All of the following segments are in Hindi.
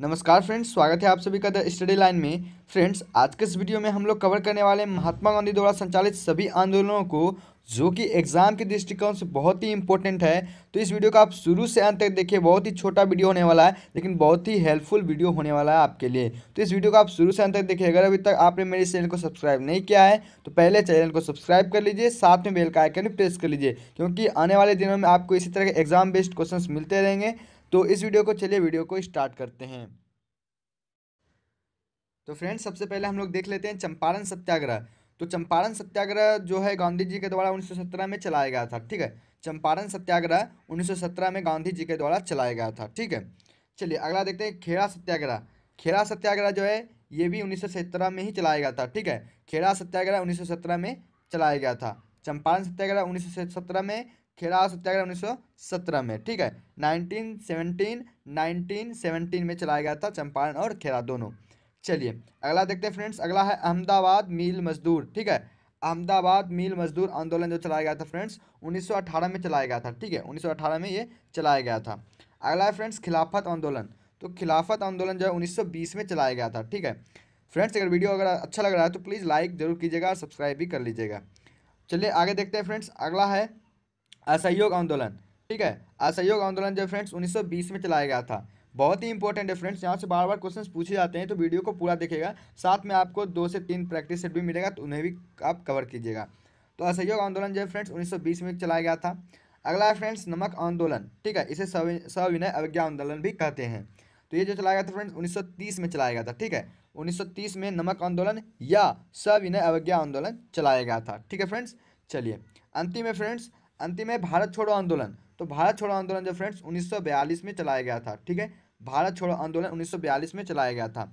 नमस्कार फ्रेंड्स स्वागत है आप सभी का द स्टडी लाइन में फ्रेंड्स आज के इस वीडियो में हम लोग कवर करने वाले महात्मा गांधी द्वारा संचालित सभी आंदोलनों को जो कि एग्जाम के दृष्टिकोण से बहुत ही इंपॉर्टेंट है तो इस वीडियो का आप शुरू से अंत तक देखिए बहुत ही छोटा वीडियो होने वाला है लेकिन बहुत ही हेल्पफुल वीडियो होने वाला है आपके लिए तो इस वीडियो को आप शुरू से अंत तक देखिए अगर अभी तक आपने मेरे चैनल को सब्सक्राइब नहीं किया है तो पहले चैनल को सब्सक्राइब कर लीजिए साथ में बेल का आइकन भी प्रेस कर लीजिए क्योंकि आने वाले दिनों में आपको इसी तरह के एग्जाम बेस्ड क्वेश्चन मिलते रहेंगे तो इस वीडियो को चलिए वीडियो को स्टार्ट करते हैं तो फ्रेंड्स सबसे पहले हम लोग देख लेते हैं चंपारण सत्याग्रह तो चंपारण सत्याग्रह जो है गांधी जी के द्वारा 1917 में चलाया गया था ठीक है चंपारण सत्याग्रह 1917 में गांधी जी के द्वारा चलाया गया था ठीक है चलिए अगला देखते हैं खेड़ा सत्याग्रह खेड़ा सत्याग्रह जो है ये भी 1917 में ही चलाया गया था ठीक है खेड़ा सत्याग्रह 1917 में चलाया गया था चंपारण सत्याग्रह उन्नीस सौ सत्रह में खेड़ा सत्याग्रह उन्नीस सौ सत्रह में ठीक है नाइनटीन सेवनटीन नाइनटीन सेवनटीन में चलाया गया था चंपारण और खेड़ा दोनों चलिए अगला देखते हैं फ्रेंड्स अगला है अहमदाबाद मील मजदूर ठीक है अहमदाबाद मिल मजदूर आंदोलन जो चलाया गया था फ्रेंड्स 1918 में चलाया गया था ठीक है 1918 में ये चलाया गया था अगला है फ्रेंड्स खिलाफत आंदोलन तो खिलाफत आंदोलन जो है 1920 में चलाया गया था ठीक है फ्रेंड्स अगर वीडियो अगर अच्छा लग रहा है तो प्लीज़ लाइक जरूर कीजिएगा और सब्सक्राइब भी कर लीजिएगा चलिए आगे देखते हैं फ्रेंड्स अगला है असहयोग आंदोलन ठीक है असहयोग आंदोलन जो फ्रेंड्स 1920 में चलाया गया था बहुत ही इंपॉर्टेंट है फ्रेंड्स यहाँ से बार बार क्वेश्चन पूछे जाते हैं तो वीडियो को पूरा देखेगा साथ में आपको दो से तीन प्रैक्टिस सेट भी मिलेगा तो उन्हें भी आप कवर कीजिएगा तो असहयोग आंदोलन जो है फ्रेंड्स 1920 में चलाया गया था अगला है फ्रेंड्स नमक आंदोलन ठीक है इसे सविनय अवज्ञा आंदोलन भी कहते हैं तो ये जो चलाया गया था फ्रेंड्स उन्नीस में चलाया गया था ठीक है 1930 में नमक आंदोलन या सविनय अवज्ञा आंदोलन चलाया गया था ठीक है फ्रेंड्स चलिए अंतिम है फ्रेंड्स अंतिम है भारत छोड़ो आंदोलन तो भारत छोड़ो आंदोलन जो फ्रेंड्स 1942 में चलाया गया था ठीक है भारत छोड़ो आंदोलन उन्नीस में चलाया गया था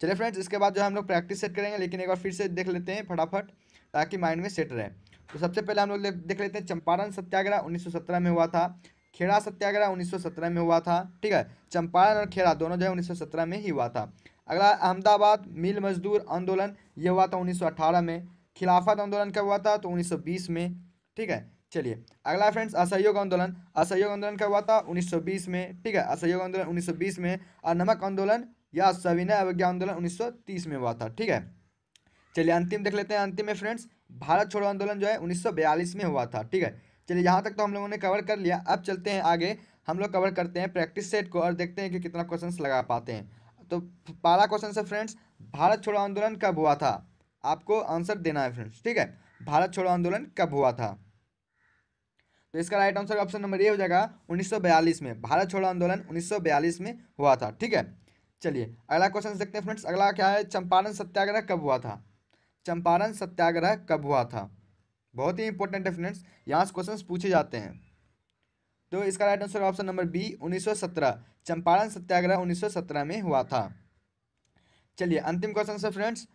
चलिए फ्रेंड्स इसके बाद जो हम लोग प्रैक्टिस सेट करेंगे लेकिन एक बार फिर से देख लेते हैं फटाफट ताकि माइंड में सेट रहे तो सबसे पहले हम लोग देख लेते हैं चंपारण सत्याग्रह उन्नीस में हुआ था खेड़ा सत्याग्रह 1917 में हुआ था ठीक है चंपारण और खेड़ा दोनों जो है 1917 में ही हुआ था अगला अहमदाबाद मिल मजदूर आंदोलन यह हुआ था 1918 में खिलाफत आंदोलन कब हुआ था तो 1920 में ठीक है चलिए अगला फ्रेंड्स असहयोग आंदोलन असहयोग आंदोलन कब हुआ था 1920 में ठीक है असहयोग आंदोलन 1920 में और नमक आंदोलन या सविनय अवज्ञा आंदोलन उन्नीस में हुआ था ठीक है चलिए अंतिम देख लेते हैं अंतिम में फ्रेंड्स भारत छोड़ो आंदोलन जो है उन्नीस में हुआ था ठीक है चलिए यहाँ तक तो हम लोगों ने कवर कर लिया अब चलते हैं आगे हम लोग कवर करते हैं प्रैक्टिस सेट को और देखते हैं कि कितना क्वेश्चन लगा पाते हैं तो पहला क्वेश्चन से फ्रेंड्स भारत छोड़ो आंदोलन कब हुआ था आपको आंसर देना है फ्रेंड्स ठीक है भारत छोड़ो आंदोलन कब हुआ था तो इसका right answer option number A हो जाएगा 1942 में भारत छोड़ो आंदोलन 1942 में हुआ था ठीक है चलिए अगला क्वेश्चन देखते हैं फ्रेंड्स अगला क्या है चंपारण सत्याग्रह कब हुआ था चंपारण सत्याग्रह कब हुआ था बहुत ही इंपॉर्टेंट है फ्रेंड्स यहाँ से क्वेश्चन पूछे जाते हैं तो इसका right answer option number B 1917 Champaran Satyagraha 1917 में हुआ था चलिए अंतिम क्वेश्चन से फ्रेंड्स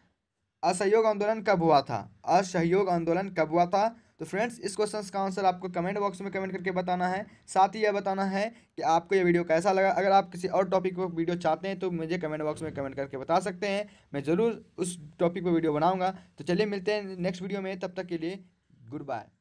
असहयोग आंदोलन कब हुआ था असहयोग आंदोलन कब हुआ था तो फ्रेंड्स इस क्वेश्चन का आंसर आपको कमेंट बॉक्स में कमेंट करके बताना है साथ ही यह बताना है कि आपको यह वीडियो कैसा लगा अगर आप किसी और टॉपिक पर वीडियो चाहते हैं तो मुझे कमेंट बॉक्स में कमेंट करके बता सकते हैं मैं ज़रूर उस टॉपिक पर वीडियो बनाऊँगा तो चलिए मिलते हैं नेक्स्ट वीडियो में तब तक के लिए गुड बाय